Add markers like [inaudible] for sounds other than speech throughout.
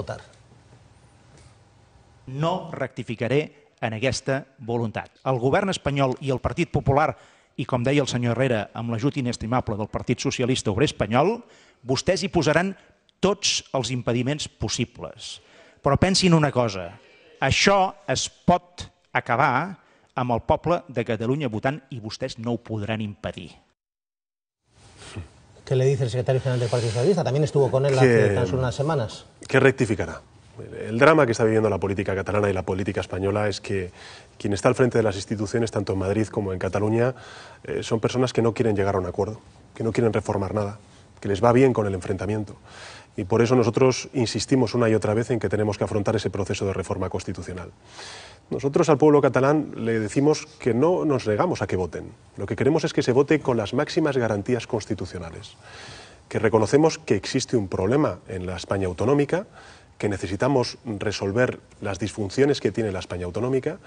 votar. No rectificaré en aquesta voluntat. El govern espanyol i el Partit Popular, i com deia el senyor Herrera, amb l'ajut inestimable del Partit Socialista Obrer Espanyol, vostès hi posaran tots els impediments possibles. Però pensin una cosa, això es pot acabar amb el poble de Catalunya votant i vostès no ho podran impedir. ¿Qué le dice el secretario general del Partido Socialista? También estuvo con él hace tan unas semanas. que rectificará. El drama que está viviendo la política catalana y la política española es que quien está al frente de las instituciones, tanto en Madrid como en Cataluña, eh, son personas que no quieren llegar a un acuerdo, que no quieren reformar nada, que les va bien con el enfrentamiento. Y por eso nosotros insistimos una y otra vez en que tenemos que afrontar ese proceso de reforma constitucional. Nosotros al pueblo catalán le decimos que no nos negamos a que voten. Lo que queremos es que se vote con las máximas garantías constitucionales que reconocemos que existe un problema en la España autonómica, que necesitamos resolver las disfunciones que tiene la España autonómica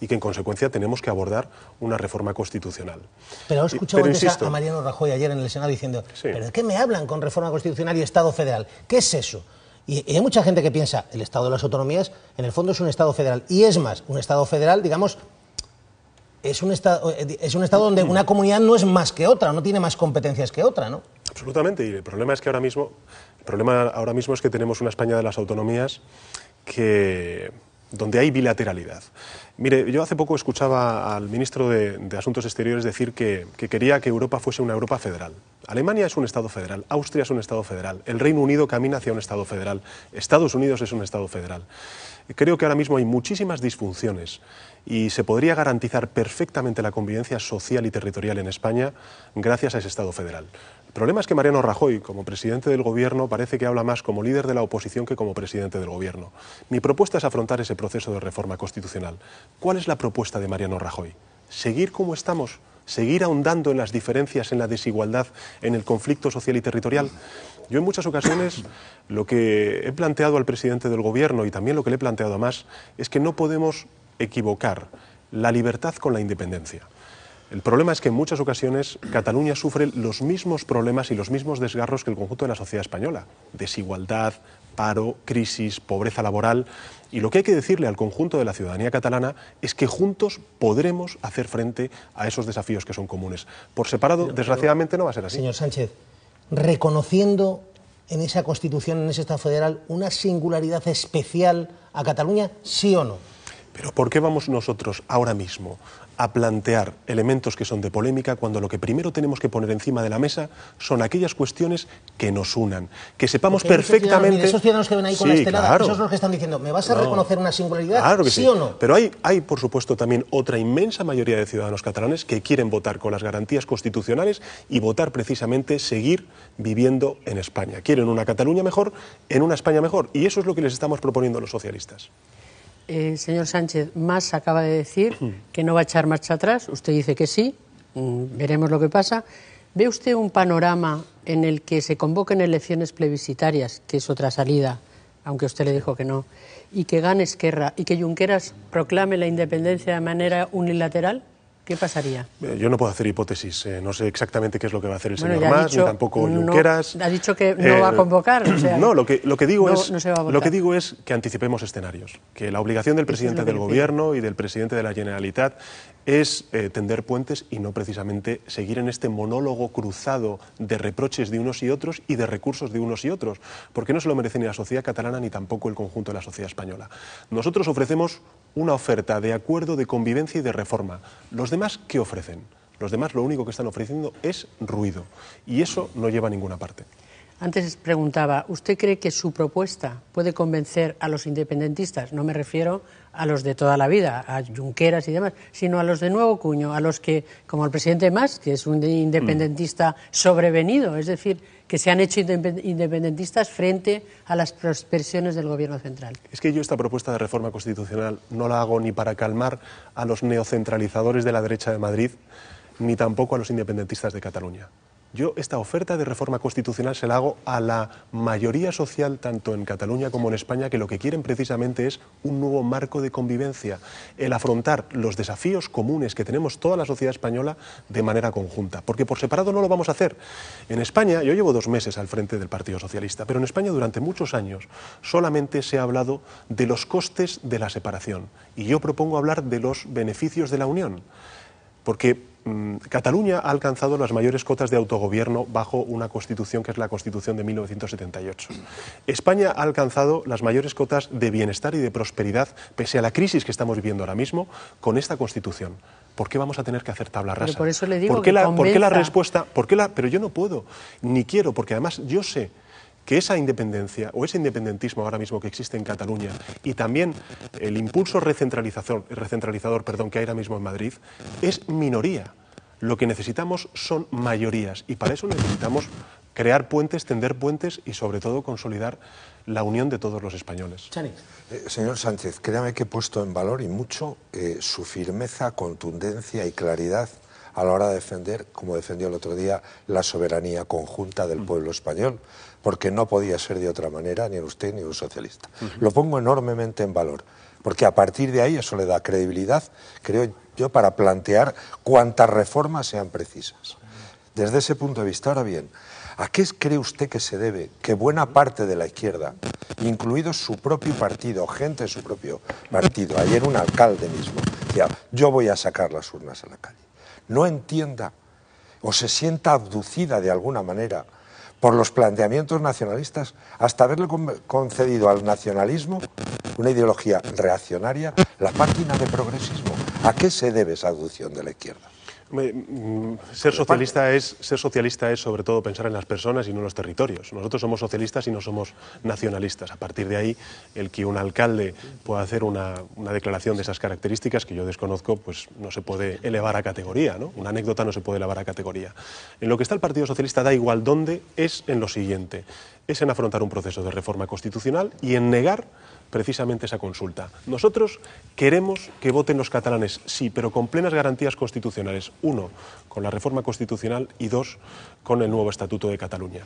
y que en consecuencia tenemos que abordar una reforma constitucional. Pero he escuchado a Mariano Rajoy ayer en el Senado diciendo, ¿pero qué me hablan con reforma constitucional y Estado federal? ¿Qué es eso? Y, hay mucha gente que piensa, el Estado de las autonomías en el fondo es un Estado federal. Y es más, un Estado federal, digamos, es un Estado, eh, es un estado donde [clears throat] una comunidad no es más que otra, no tiene más competencias que otra, ¿no? Absolutamente, y el problema es que ahora mismo, el problema ahora mismo es que tenemos una España de las autonomías donde hay bilateralidad. Mire, yo hace poco escuchaba al ministro de, Asuntos Exteriores decir que, que, quería que Europa fuese una Europa federal. Alemania es un Estado federal, Austria es un Estado federal, el Reino Unido camina hacia un Estado federal, Estados Unidos es un Estado federal. Creo que ahora mismo hay muchísimas disfunciones y se podría garantizar perfectamente la convivencia social y territorial en España gracias a ese Estado federal. El problema es que Mariano Rajoy, como presidente del Gobierno, parece que habla más como líder de la oposición que como presidente del Gobierno. Mi propuesta es afrontar ese proceso de reforma constitucional. ¿Cuál es la propuesta de Mariano Rajoy? ¿Seguir como estamos? seguir ahondando en las diferencias, en la desigualdad, en el conflicto social y territorial. Yo en muchas ocasiones lo que he planteado al presidente del Gobierno y también lo que le he planteado a más es que no podemos equivocar la libertad con la independencia. El problema es que en muchas ocasiones Cataluña sufre los mismos problemas y los mismos desgarros que el conjunto de la sociedad española. Desigualdad, paro, crisis, pobreza laboral. Y lo que hay que decirle al conjunto de la ciudadanía catalana es que juntos podremos hacer frente a esos desafíos que son comunes. Por separado, desgraciadamente, no va a ser así. Señor Sánchez, reconociendo en esa Constitución, en ese Estado federal, una singularidad especial a Cataluña, sí o no? Pero ¿por qué vamos nosotros ahora mismo a plantear elementos que son de polémica cuando lo que primero tenemos que poner encima de la mesa son aquellas cuestiones que nos unan, que sepamos perfectamente... esos ciudadanos que ven ahí con la estelada, esos son los que están diciendo, ¿me vas a reconocer una singularidad? Claro que ¿Sí, o no? Pero hay, hay, por supuesto, también otra inmensa mayoría de ciudadanos catalanes que quieren votar con las garantías constitucionales y votar precisamente seguir viviendo en España. Quieren una Cataluña mejor, en una España mejor. Y eso es lo que les estamos proponiendo los socialistas señor Sánchez, Más acaba de decir hmm. que no va a echar marcha atrás. Usted dice que sí. Mm, veremos lo que pasa. ¿Ve usted un panorama en el que se convoquen elecciones plebiscitarias, que es otra salida, aunque usted le dijo que no, y que gane y que Junqueras proclame la independencia de manera unilateral? ¿Qué pasaría? Eh, yo no puedo hacer hipótesis. Eh, no sé exactamente qué es lo que va a hacer el señor Mas, ni tampoco Junqueras. Ha dicho que no va a eh, convocar. lo [clears throat] no lo que digo es que anticipemos escenarios. Que la obligación del presidente del Gobierno y del presidente de la Generalitat es eh, tender puentes y no precisamente seguir en este monólogo cruzado de reproches de unos y otros y de recursos de unos y otros, porque no se lo merece ni la sociedad catalana ni tampoco el conjunto de la sociedad española. Nosotros ofrecemos una oferta de acuerdo de convivencia y de reforma. ¿Los demás qué ofrecen? Los demás lo único que están ofreciendo es ruido y eso no lleva a ninguna parte. Antes preguntaba, ¿usted cree que su propuesta puede convencer a los independentistas? No me refiero a los de toda la vida, a Junqueras y demás, sino a los de nuevo cuño, a los que, como el presidente Mas, que es un independentista mm. sobrevenido, es decir, que se han hecho independentistas frente a las presiones del Gobierno central. Es que yo esta propuesta de reforma constitucional no la hago ni para calmar a los neocentralizadores de la derecha de Madrid, ni tampoco a los independentistas de Cataluña yo esta oferta de reforma constitucional se la hago a la mayoría social, tanto en Cataluña como en España, que lo que quieren precisamente es un nuevo marco de convivencia, el afrontar los desafíos comunes que tenemos toda la sociedad española de manera conjunta, porque por separado no lo vamos a hacer. En España, yo llevo dos meses al frente del Partido Socialista, pero en España durante muchos años solamente se ha hablado de los costes de la separación y yo propongo hablar de los beneficios de la unión, porque Mm, Cataluña ha alcanzado las mayores cotas de autogobierno bajo una constitución que es la Constitución de 1978. España ha alcanzado las mayores cotas de bienestar y de prosperidad pese a la crisis que estamos viviendo ahora mismo con esta constitución. ¿Por qué vamos a tener que hacer tabla rasa? por le digo qué, la, ¿Por qué la respuesta? ¿Por qué la? Pero yo no puedo, ni quiero, porque además yo sé que esa independencia o ese independentismo ahora mismo que existe en Cataluña y también el impulso recentralizador, recentralizador perdón, que hay ahora mismo en Madrid es minoría. Lo que necesitamos son mayorías y para eso necesitamos crear puentes, tender puentes y sobre todo consolidar la unión de todos los españoles. Eh, señor Sánchez, créame que he puesto en valor y mucho eh, su firmeza, contundencia y claridad a la hora de defender, como defendió el otro día, la soberanía conjunta del pueblo español, porque no podía ser de otra manera ni usted ni un socialista. Lo pongo enormemente en valor, porque a partir de ahí eso le da credibilidad, creo yo, para plantear cuantas reformas sean precisas. Desde ese punto de vista, ahora bien, ¿A qué cree usted que se debe que buena parte de la izquierda, incluido su propio partido, gente de su propio partido, ayer un alcalde mismo, decía, yo voy a sacar las urnas a la calle? no entienda o se sienta abducida de alguna manera por los planteamientos nacionalistas hasta haberle concedido al nacionalismo una ideología reaccionaria, la máquina de progresismo. ¿A qué se debe esa abducción de la izquierda? Mm, ser socialista, es, ser socialista es sobre todo pensar en las personas y no en los territorios. Nosotros somos socialistas y no somos nacionalistas. A partir de ahí, el que un alcalde pueda hacer una, una declaración de esas características que yo desconozco, pues no se puede elevar a categoría, ¿no? Una anécdota no se puede elevar a categoría. En lo que está el Partido Socialista, da igual dónde, es en lo siguiente. Es en afrontar un proceso de reforma constitucional y en negar precisamente esa consulta. Nosotros queremos que voten los catalanes, sí, pero con plenas garantías constitucionales. Uno, con la reforma constitucional y dos, con el nuevo Estatuto de Cataluña.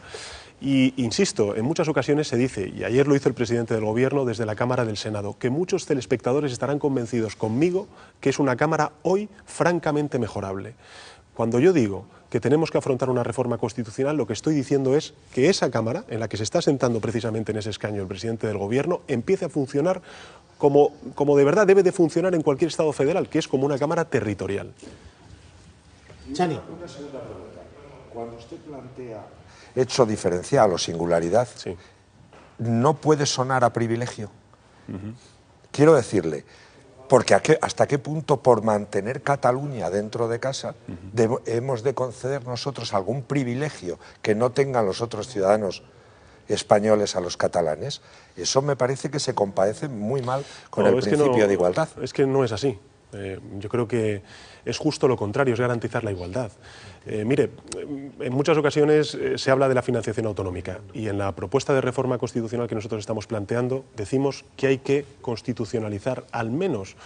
Y insisto, en muchas ocasiones se dice, y ayer lo hizo el presidente del Gobierno desde la Cámara del Senado, que muchos telespectadores estarán convencidos conmigo que es una Cámara hoy francamente mejorable. Cuando yo digo que tenemos que afrontar una reforma constitucional, lo que estoy diciendo es que esa Cámara, en la que se está sentando precisamente en ese escaño el presidente del Gobierno, empiece a funcionar como, como de verdad debe de funcionar en cualquier Estado federal, que es como una Cámara territorial. Chani. Una segunda pregunta. Cuando usted plantea hecho diferencial o singularidad, no puede sonar a privilegio. Quiero decirle, porque hasta qué punto por mantener Cataluña dentro de casa hemos de conceder nosotros algún privilegio que no tengan los otros ciudadanos españoles a los catalanes, eso me parece que se compadece muy mal con el principio de igualdad. Es que no es así. Eh, yo creo que es justo lo contrario, es garantizar la igualdad. Eh, mire, en muchas ocasiones eh, se habla de la financiación autonómica y en la propuesta de reforma constitucional que nosotros estamos planteando decimos que hay que constitucionalizar al menos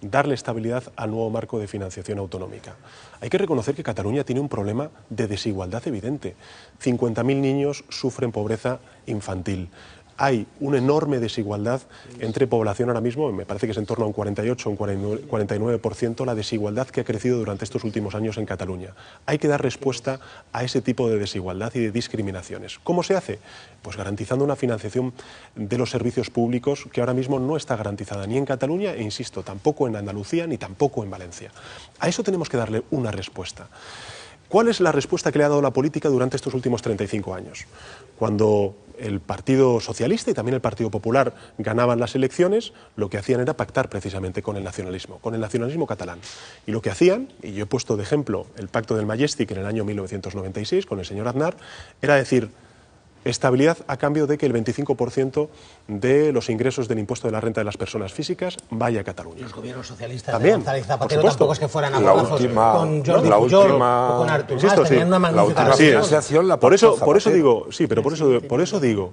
darle estabilidad al nuevo marco de financiación autonómica. Hay que reconocer que Cataluña tiene un problema de desigualdad evidente. 50.000 niños sufren pobreza infantil hay una enorme desigualdad entre población ahora mismo, me parece que es en torno a un 48 o un 49% la desigualdad que ha crecido durante estos últimos años en Cataluña. Hay que dar respuesta a ese tipo de desigualdad y de discriminaciones. ¿Cómo se hace? Pues garantizando una financiación de los servicios públicos que ahora mismo no está garantizada ni en Cataluña, e insisto, tampoco en Andalucía ni tampoco en Valencia. A eso tenemos que darle una respuesta. ¿Cuál es la respuesta que le ha dado la política durante estos últimos 35 años? Cuando el Partido Socialista y también el Partido Popular ganaban las elecciones, lo que hacían era pactar precisamente con el nacionalismo, con el nacionalismo catalán. Y lo que hacían, y yo he puesto de ejemplo el pacto del Majestic en el año 1996 con el señor Aznar, era decir, Estabilidad a cambio de que el 25% de los ingresos del impuesto de la renta de las personas físicas vaya a Cataluña. Los gobiernos socialistas También, de los pocos que fueran a la con Jordi Pujol con Artur sí, una la por, eso, por eso digo, sí, pero por eso, por eso digo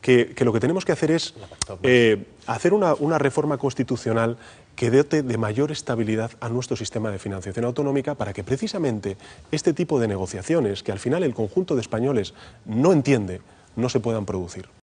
que, lo que tenemos que hacer es eh, hacer una reforma constitucional que dote de mayor estabilidad a nuestro sistema de financiación autonómica para que precisamente este tipo de negociaciones que al final el conjunto de españoles no entiende no se puedan producir.